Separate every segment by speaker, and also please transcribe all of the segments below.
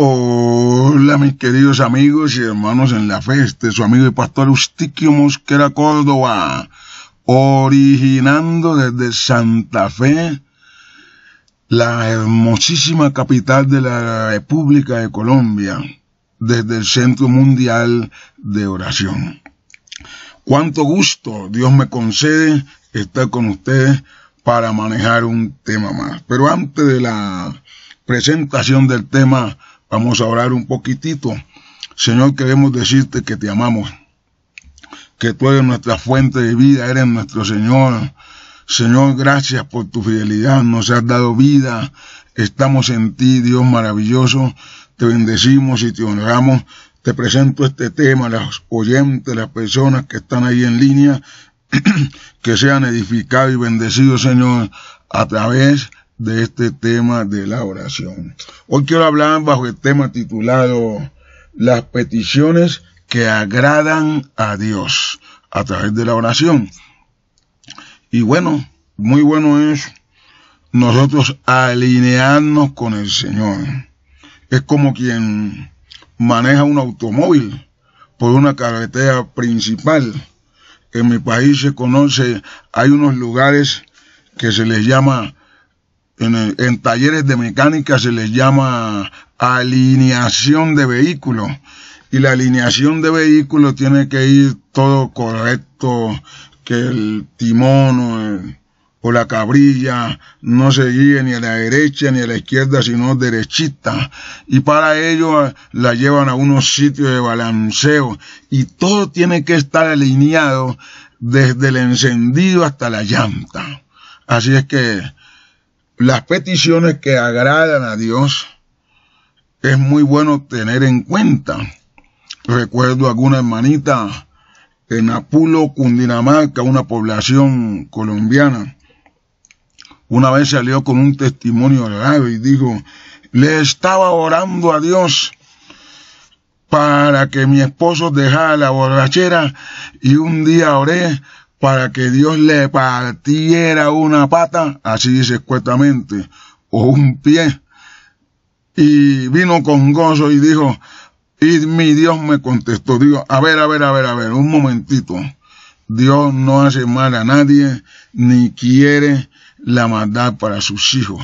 Speaker 1: Hola mis queridos amigos y hermanos en la fe, este su amigo y pastor Eustiquio Mosquera Córdoba, originando desde Santa Fe, la hermosísima capital de la República de Colombia, desde el Centro Mundial de Oración. Cuánto gusto Dios me concede estar con ustedes para manejar un tema más. Pero antes de la presentación del tema, Vamos a orar un poquitito. Señor, queremos decirte que te amamos, que tú eres nuestra fuente de vida, eres nuestro Señor. Señor, gracias por tu fidelidad, nos has dado vida, estamos en ti, Dios maravilloso, te bendecimos y te honramos. Te presento este tema a los oyentes, las personas que están ahí en línea, que sean edificados y bendecidos, Señor, a través de este tema de la oración. Hoy quiero hablar bajo el tema titulado Las peticiones que agradan a Dios a través de la oración. Y bueno, muy bueno es nosotros alinearnos con el Señor. Es como quien maneja un automóvil por una carretera principal. En mi país se conoce, hay unos lugares que se les llama en, en, talleres de mecánica se les llama alineación de vehículo. Y la alineación de vehículo tiene que ir todo correcto, que el timón o, o la cabrilla no se guíe ni a la derecha ni a la izquierda, sino derechita. Y para ello ah, la llevan a unos sitios de balanceo. Y todo tiene que estar alineado desde el encendido hasta la llanta. Así es que las peticiones que agradan a Dios es muy bueno tener en cuenta. Recuerdo alguna hermanita en Apulo, Cundinamarca, una población colombiana. Una vez salió con un testimonio grave y dijo, le estaba orando a Dios para que mi esposo dejara la borrachera y un día oré para que Dios le partiera una pata, así dice escuetamente, o un pie. Y vino con gozo y dijo, y mi Dios me contestó, Dios, a ver, a ver, a ver, a ver, un momentito. Dios no hace mal a nadie, ni quiere la maldad para sus hijos.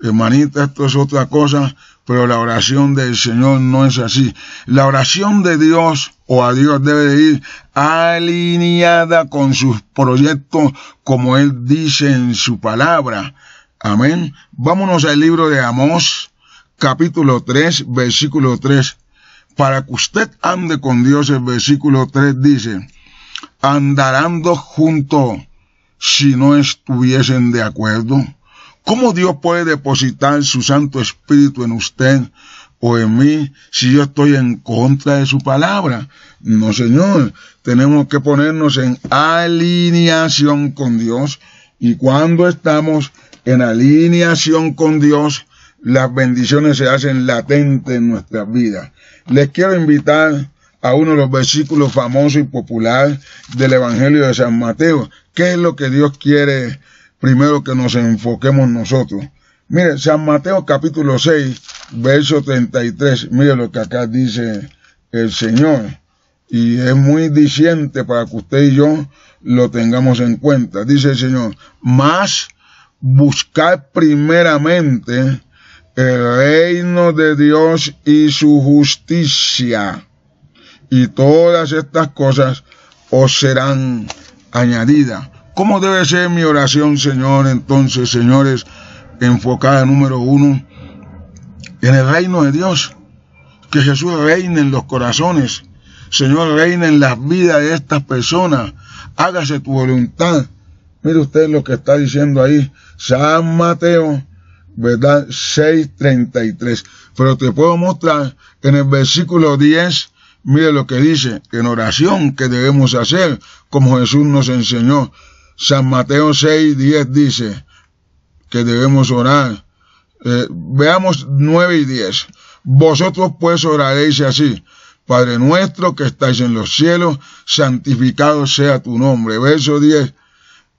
Speaker 1: Hermanita, esto es otra cosa, pero la oración del Señor no es así. La oración de Dios o a Dios debe ir alineada con sus proyectos como Él dice en su palabra. Amén. Vámonos al libro de Amós, capítulo 3, versículo 3. Para que usted ande con Dios, el versículo 3 dice, andarán dos juntos si no estuviesen de acuerdo. ¿Cómo Dios puede depositar su Santo Espíritu en usted o en mí si yo estoy en contra de su palabra. No, Señor, tenemos que ponernos en alineación con Dios y cuando estamos en alineación con Dios, las bendiciones se hacen latentes en nuestras vidas. Les quiero invitar a uno de los versículos famosos y popular del Evangelio de San Mateo. ¿Qué es lo que Dios quiere primero que nos enfoquemos nosotros? Mire, San Mateo capítulo 6, verso 33, mire lo que acá dice el Señor. Y es muy diciente para que usted y yo lo tengamos en cuenta. Dice el Señor, más buscar primeramente el reino de Dios y su justicia. Y todas estas cosas os serán añadidas. ¿Cómo debe ser mi oración, Señor? Entonces, señores, enfocada número uno en el reino de Dios. Que Jesús reine en los corazones. Señor, reine en las vidas de estas personas. Hágase tu voluntad. Mire usted lo que está diciendo ahí. San Mateo, ¿verdad? 6.33. Pero te puedo mostrar en el versículo 10. Mire lo que dice, en oración que debemos hacer, como Jesús nos enseñó. San Mateo 6, 10 dice, que debemos orar. Eh, veamos 9 y 10. Vosotros pues oraréis así. Padre nuestro que estáis en los cielos, santificado sea tu nombre. Verso 10.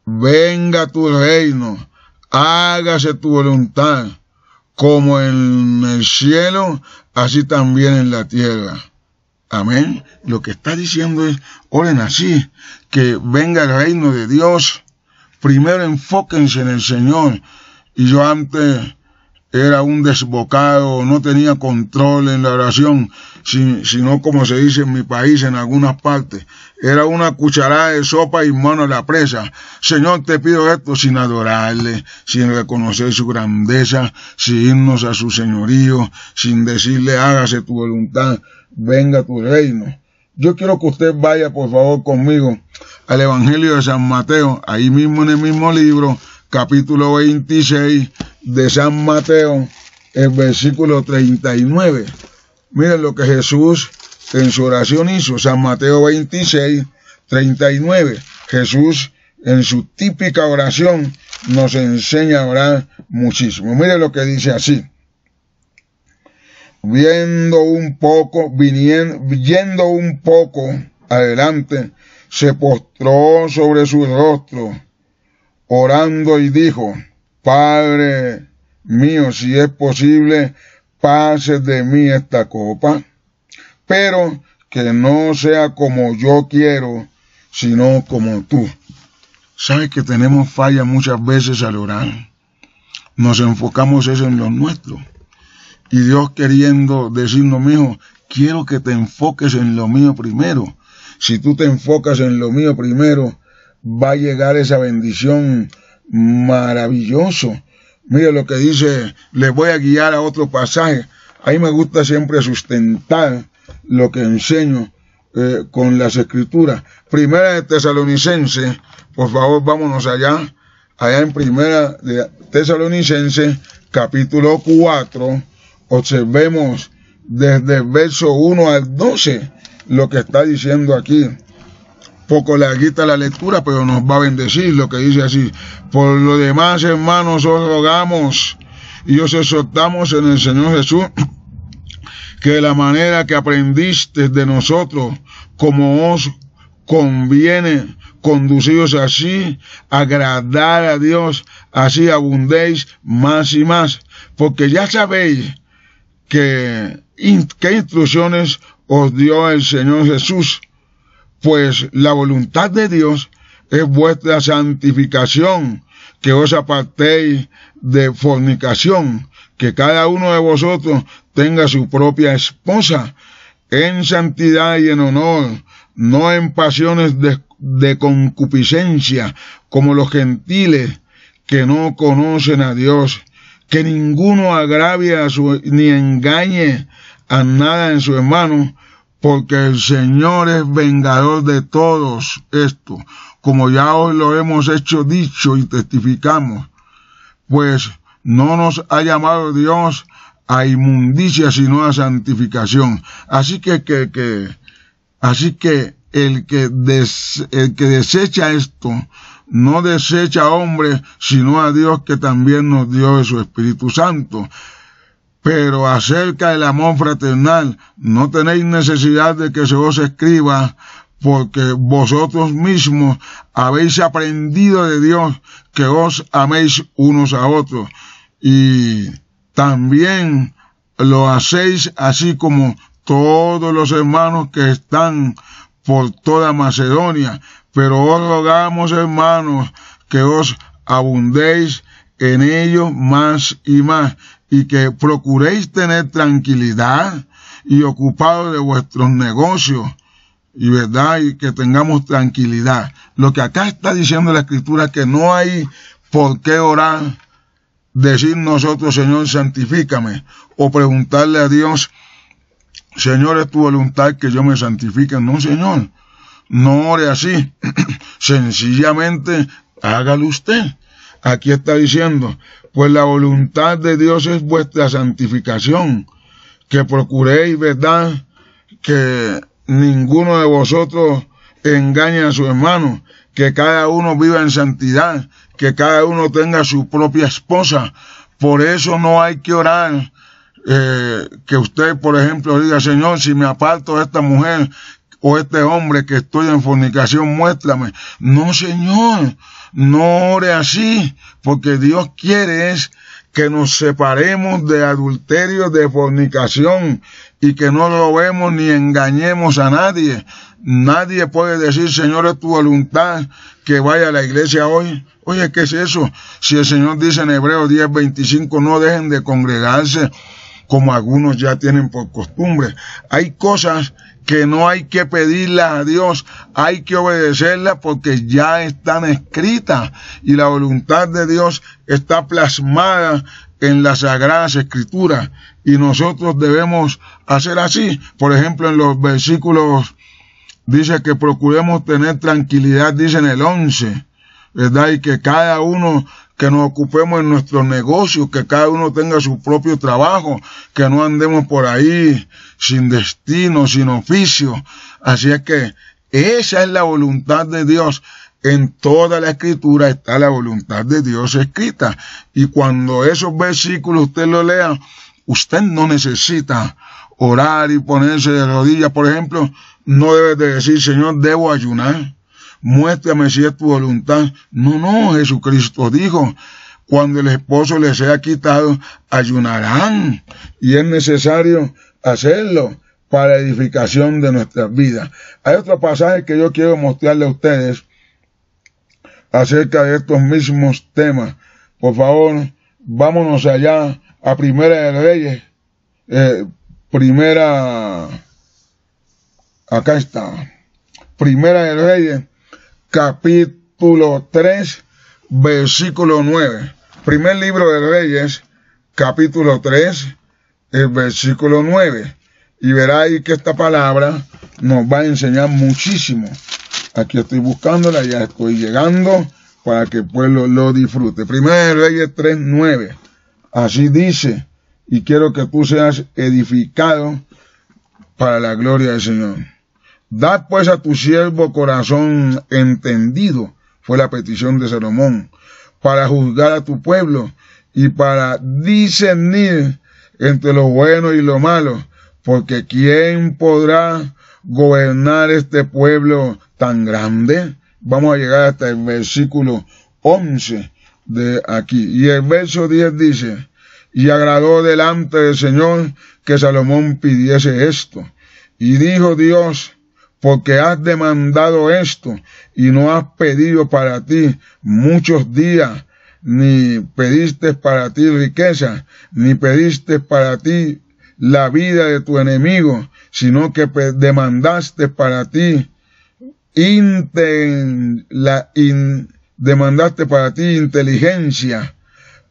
Speaker 1: Venga tu reino, hágase tu voluntad, como en el cielo, así también en la tierra. Amén. Lo que está diciendo es, oren así, que venga el reino de Dios. Primero enfóquense en el Señor y yo antes era un desbocado, no tenía control en la oración, sino como se dice en mi país, en algunas partes. Era una cucharada de sopa y mano a la presa. Señor, te pido esto sin adorarle, sin reconocer su grandeza, sin irnos a su señorío, sin decirle hágase tu voluntad, venga tu reino. Yo quiero que usted vaya, por favor, conmigo al Evangelio de San Mateo, ahí mismo en el mismo libro, capítulo 26 de San Mateo, el versículo 39. Miren lo que Jesús en su oración hizo, San Mateo 26, 39. Jesús en su típica oración nos enseña a muchísimo. Miren lo que dice así. Viendo un poco, viniendo, un poco adelante, se postró sobre su rostro orando y dijo, Padre mío, si es posible, pase de mí esta copa, pero que no sea como yo quiero, sino como tú. Sabes que tenemos falla muchas veces al orar. Nos enfocamos eso en lo nuestro. Y Dios queriendo decirnos, mijo, quiero que te enfoques en lo mío primero. Si tú te enfocas en lo mío primero, va a llegar esa bendición maravilloso. Mira lo que dice, les voy a guiar a otro pasaje. ahí me gusta siempre sustentar lo que enseño eh, con las escrituras. Primera de Tesalonicense, por favor, vámonos allá. Allá en Primera de Tesalonicense, capítulo 4, observemos desde el verso 1 al 12 lo que está diciendo aquí poco larguita la lectura, pero nos va a bendecir lo que dice así. Por lo demás, hermanos, os rogamos y os exhortamos en el Señor Jesús que de la manera que aprendiste de nosotros, como os conviene, conduciros así, agradar a Dios, así abundéis más y más, porque ya sabéis que, qué instrucciones os dio el Señor Jesús pues la voluntad de Dios es vuestra santificación, que os apartéis de fornicación, que cada uno de vosotros tenga su propia esposa, en santidad y en honor, no en pasiones de, concupiscencia, como los gentiles que no conocen a Dios, que ninguno agravie ni engañe a nada en su hermano, porque el Señor es vengador de todos esto, como ya hoy lo hemos hecho dicho y testificamos, pues no nos ha llamado Dios a inmundicia, sino a santificación. Así que, que, así que el que, des, el que desecha esto, no desecha a hombre, sino a Dios que también nos dio de su Espíritu Santo. Pero acerca del amor fraternal, no tenéis necesidad de que se os escriba, porque vosotros mismos habéis aprendido de Dios que os améis unos a otros. Y también lo hacéis así como todos los hermanos que están por toda Macedonia. Pero os rogamos, hermanos, que os abundéis en ello más y más, y que procuréis tener tranquilidad y ocupado de vuestros negocios y verdad y que tengamos tranquilidad. Lo que acá está diciendo la escritura que no hay por qué orar, decir nosotros Señor santifícame o preguntarle a Dios Señor es tu voluntad que yo me santifique. No Señor, no ore así. Sencillamente hágalo usted. Aquí está diciendo, pues la voluntad de Dios es vuestra santificación, que procuréis verdad, que ninguno de vosotros engañe a su hermano, que cada uno viva en santidad, que cada uno tenga su propia esposa. Por eso no hay que orar eh, que usted, por ejemplo, diga, Señor, si me aparto de esta mujer o este hombre que estoy en fornicación, muéstrame. No, Señor, no ore así, porque Dios quiere que nos separemos de adulterio, de fornicación, y que no lo vemos ni engañemos a nadie. Nadie puede decir, Señor, es tu voluntad que vaya a la iglesia hoy. Oye, ¿qué es eso? Si el Señor dice en Hebreo 10:25, no dejen de congregarse como algunos ya tienen por costumbre. Hay cosas que no hay que pedirla a Dios, hay que obedecerla, porque ya están escritas y la voluntad de Dios está plasmada en las sagradas escrituras y nosotros debemos hacer así. Por ejemplo, en los versículos dice que procuremos tener tranquilidad, dice en el 11, ¿verdad? Y que cada uno que nos ocupemos en nuestros negocios, que cada uno tenga su propio trabajo, que no andemos por ahí sin destino, sin oficio. Así es que esa es la voluntad de Dios. En toda la escritura está la voluntad de Dios escrita. Y cuando esos versículos usted los lea, usted no necesita orar y ponerse de rodillas. Por ejemplo, no debe de decir, Señor, debo ayunar muéstrame si es tu voluntad. No, no, Jesucristo dijo, cuando el esposo les sea quitado, ayunarán. Y es necesario hacerlo para edificación de nuestras vidas. Hay otro pasaje que yo quiero mostrarle a ustedes acerca de estos mismos temas. Por favor, vámonos allá a Primera de Reyes. Eh, primera, acá está. Primera de Reyes, capítulo 3, versículo 9. Primer libro de Reyes, capítulo 3, el versículo 9. Y verá ahí que esta palabra nos va a enseñar muchísimo. Aquí estoy buscándola, ya estoy llegando para que el pueblo lo disfrute. Primero de Reyes 9, Así dice, y quiero que tú seas edificado para la gloria del Señor. Dad pues a tu siervo corazón entendido, fue la petición de Salomón, para juzgar a tu pueblo y para discernir entre lo bueno y lo malo, porque ¿quién podrá gobernar este pueblo tan grande? Vamos a llegar hasta el versículo 11 de aquí. Y el verso 10 dice, y agradó delante del Señor que Salomón pidiese esto. Y dijo Dios, porque has demandado esto y no has pedido para ti muchos días, ni pediste para ti riqueza, ni pediste para ti la vida de tu enemigo, sino que demandaste para ti la demandaste para ti inteligencia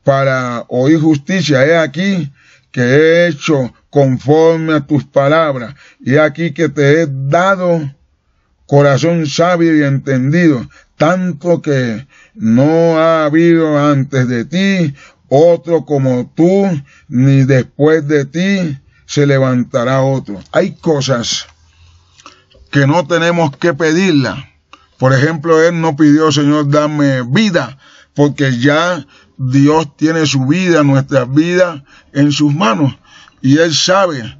Speaker 1: para oír justicia. He aquí que he hecho conforme a tus palabras. Y aquí que te he dado corazón sabio y entendido, tanto que no ha habido antes de ti otro como tú, ni después de ti se levantará otro. Hay cosas que no tenemos que pedirla Por ejemplo, Él no pidió, Señor, dame vida, porque ya Dios tiene su vida, nuestras vidas en sus manos y Él sabe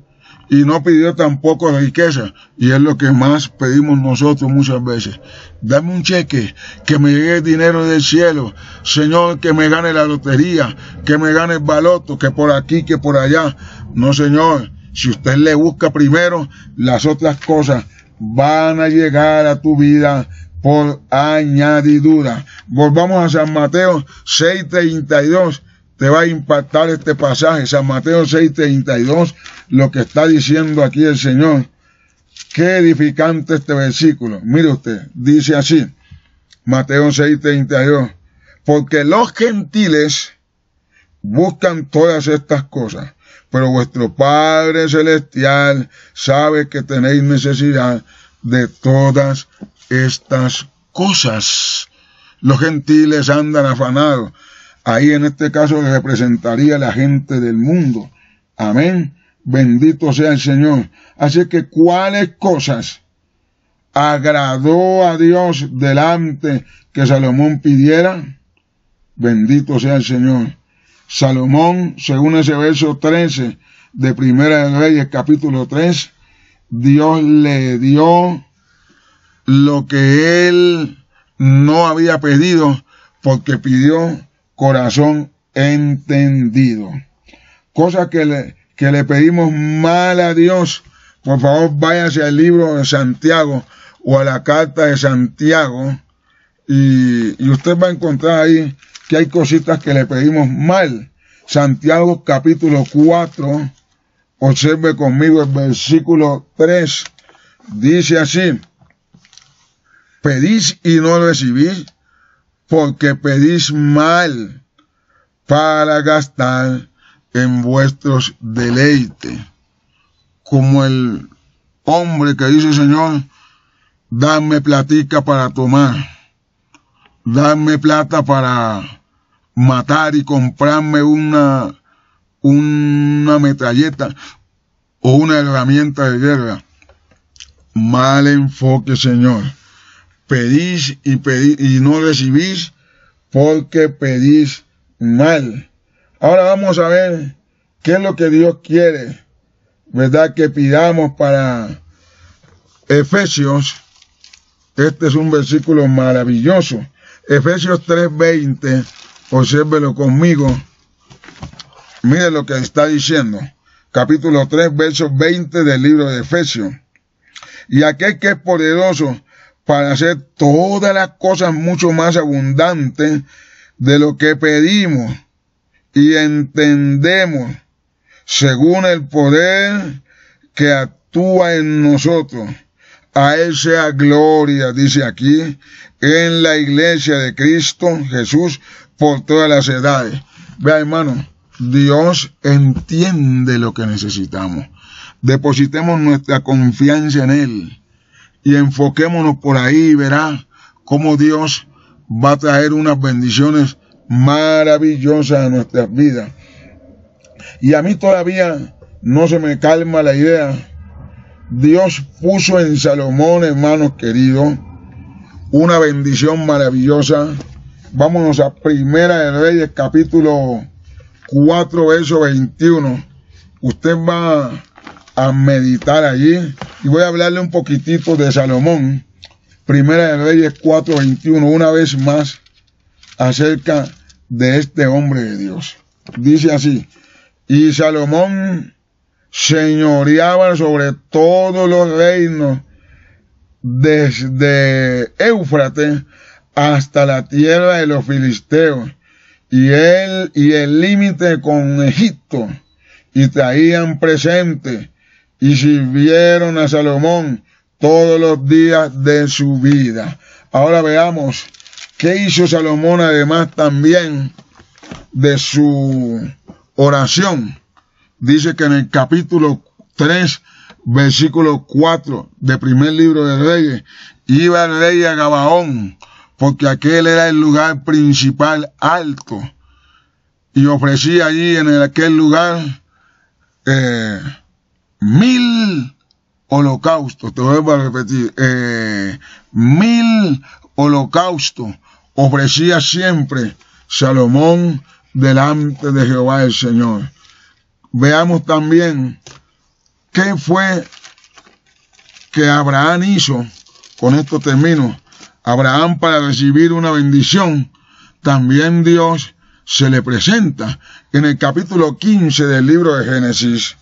Speaker 1: y no pidió tampoco riqueza. Y es lo que más pedimos nosotros muchas veces. Dame un cheque, que me llegue el dinero del cielo. Señor, que me gane la lotería, que me gane el baloto, que por aquí, que por allá. No, Señor, si usted le busca primero, las otras cosas van a llegar a tu vida por añadidura. Volvamos a San Mateo 6:32 te va a impactar este pasaje, San Mateo 6:32, lo que está diciendo aquí el Señor. Qué edificante este versículo. Mire usted, dice así, Mateo 6:32, porque los gentiles buscan todas estas cosas, pero vuestro Padre Celestial sabe que tenéis necesidad de todas estas cosas. Los gentiles andan afanados Ahí en este caso representaría la gente del mundo. Amén. Bendito sea el Señor. Así que cuáles cosas agradó a Dios delante que Salomón pidiera. Bendito sea el Señor. Salomón, según ese verso 13 de Primera de Reyes capítulo 3, Dios le dio lo que él no había pedido porque pidió corazón entendido. Cosas que le, que le pedimos mal a Dios. Por favor, váyase al libro de Santiago o a la carta de Santiago y, y usted va a encontrar ahí que hay cositas que le pedimos mal. Santiago capítulo 4, observe conmigo el versículo 3, dice así, pedís y no recibís, porque pedís mal para gastar en vuestros deleites. Como el hombre que dice, Señor, dame platica para tomar, dame plata para matar y comprarme una, una metralleta o una herramienta de guerra. Mal enfoque, Señor pedís y, pedís y no recibís porque pedís mal. Ahora vamos a ver qué es lo que Dios quiere, ¿verdad? Que pidamos para Efesios. Este es un versículo maravilloso. Efesios 3:20, obsérvelo conmigo. Mire lo que está diciendo. Capítulo 3, verso 20 del libro de Efesios. Y aquel que es poderoso para hacer todas las cosas mucho más abundantes de lo que pedimos y entendemos según el poder que actúa en nosotros. A esa gloria, dice aquí, en la iglesia de Cristo Jesús por todas las edades. Vea, hermano, Dios entiende lo que necesitamos. Depositemos nuestra confianza en Él y enfoquémonos por ahí, y verá cómo Dios va a traer unas bendiciones maravillosas a nuestras vidas. Y a mí todavía no se me calma la idea. Dios puso en Salomón, hermanos queridos, una bendición maravillosa. Vámonos a Primera de Reyes, capítulo 4, verso 21. Usted va a meditar allí. Y voy a hablarle un poquitito de Salomón, Primera de Reyes 4:21, una vez más, acerca de este hombre de Dios. Dice así, y Salomón señoreaba sobre todos los reinos, desde Éufrates hasta la tierra de los filisteos, y él y el límite con Egipto, y traían presente y sirvieron a Salomón todos los días de su vida. Ahora veamos qué hizo Salomón además también de su oración. Dice que en el capítulo 3, versículo 4 de primer libro de Reyes, iba el rey a Gabaón, porque aquel era el lugar principal alto, y ofrecía allí en aquel lugar eh, mil holocaustos, te vuelvo a repetir, eh, mil holocaustos ofrecía siempre Salomón delante de Jehová el Señor. Veamos también qué fue que Abraham hizo, con estos términos. Abraham para recibir una bendición, también Dios se le presenta en el capítulo 15 del libro de Génesis.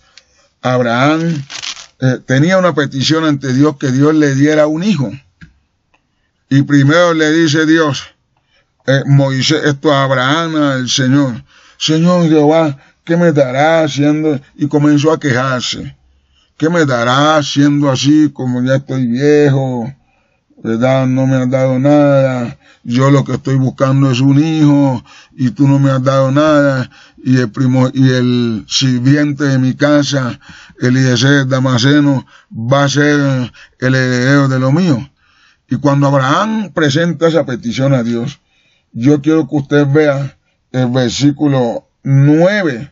Speaker 1: Abraham eh, tenía una petición ante Dios que Dios le diera un hijo. Y primero le dice Dios, eh, Moisés, esto a Abraham, al Señor, Señor Jehová, ¿qué me dará siendo Y comenzó a quejarse. ¿Qué me dará siendo así como ya estoy viejo? ¿verdad? No me has dado nada, yo lo que estoy buscando es un hijo y tú no me has dado nada. Y el primo, y el sirviente de mi casa, el de Damaseno, va a ser el heredero de lo mío. Y cuando Abraham presenta esa petición a Dios, yo quiero que usted vea el versículo 9,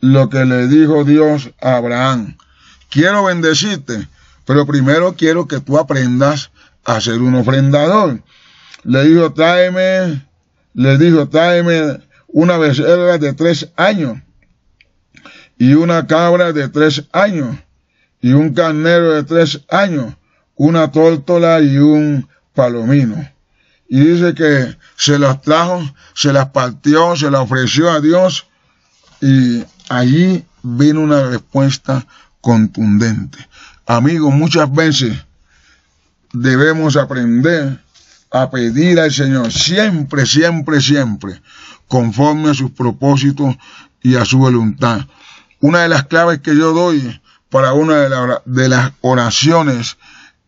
Speaker 1: lo que le dijo Dios a Abraham. Quiero bendecirte, pero primero quiero que tú aprendas hacer ser un ofrendador. Le dijo, tráeme, le dijo, tráeme una becerra de tres años y una cabra de tres años y un carnero de tres años, una tórtola y un palomino. Y dice que se las trajo, se las partió, se las ofreció a Dios y allí vino una respuesta contundente. Amigos, muchas veces debemos aprender a pedir al Señor siempre, siempre, siempre, conforme a sus propósitos y a su voluntad. Una de las claves que yo doy para una de, las oraciones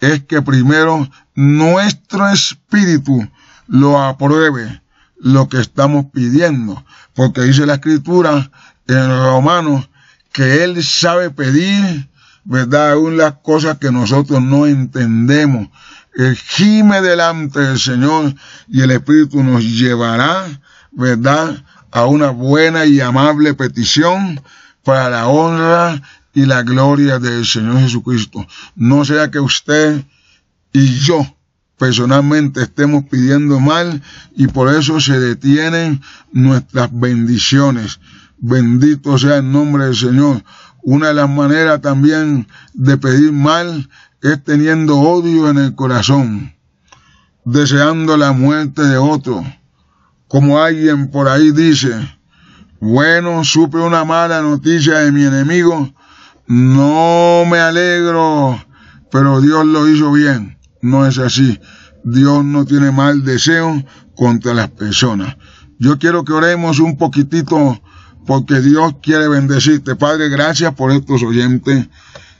Speaker 1: es que primero nuestro espíritu lo apruebe lo que estamos pidiendo, porque dice la escritura en Romanos que Él sabe pedir ¿verdad? Aún las cosas que nosotros no entendemos. El gime delante del Señor y el Espíritu nos llevará, ¿verdad? A una buena y amable petición para la honra y la gloria del Señor Jesucristo. No sea que usted y yo personalmente estemos pidiendo mal y por eso se detienen nuestras bendiciones. Bendito sea el nombre del Señor. Una de las maneras también de pedir mal es teniendo odio en el corazón, deseando la muerte de otro. Como alguien por ahí dice, bueno, supe una mala noticia de mi enemigo, no me alegro, pero Dios lo hizo bien. No es así. Dios no tiene mal deseo contra las personas. Yo quiero que oremos un poquitito porque Dios quiere bendecirte. Padre, gracias por estos oyentes.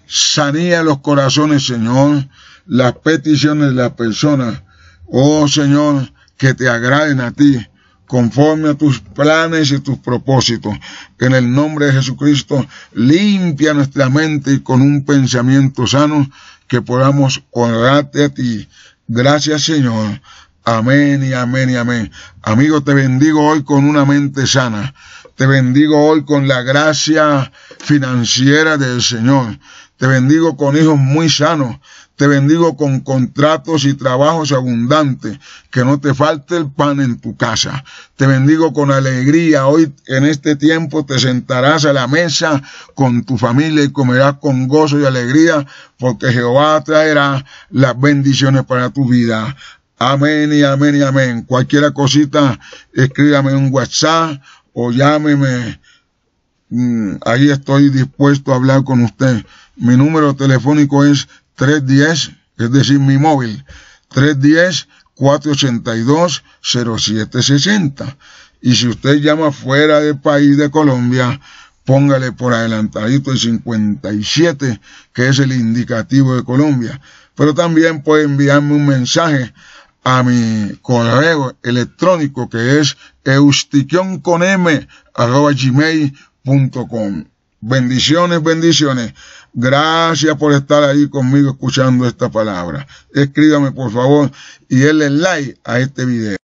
Speaker 1: Sanía los corazones, Señor, las peticiones de las personas. Oh Señor, que te agraden a ti conforme a tus planes y tus propósitos. En el nombre de Jesucristo, limpia nuestra mente y con un pensamiento sano que podamos honrarte a ti. Gracias, Señor. Amén y amén y amén. Amigo, te bendigo hoy con una mente sana. Te bendigo hoy con la gracia financiera del Señor. Te bendigo con hijos muy sanos. Te bendigo con contratos y trabajos abundantes, que no te falte el pan en tu casa. Te bendigo con alegría. Hoy en este tiempo te sentarás a la mesa con tu familia y comerás con gozo y alegría, porque Jehová traerá las bendiciones para tu vida. Amén y amén y amén. Cualquiera cosita, escríbame un WhatsApp o llámeme. Mm, ahí estoy dispuesto a hablar con usted. Mi número telefónico es 310, es decir, mi móvil, 310-482-0760. Y si usted llama fuera del país de Colombia, póngale por adelantadito el 57, que es el indicativo de Colombia. Pero también puede enviarme un mensaje a mi correo electrónico que es eustiquionconm.com Bendiciones, bendiciones. Gracias por estar ahí conmigo escuchando esta palabra. Escríbame por favor y denle like a este video.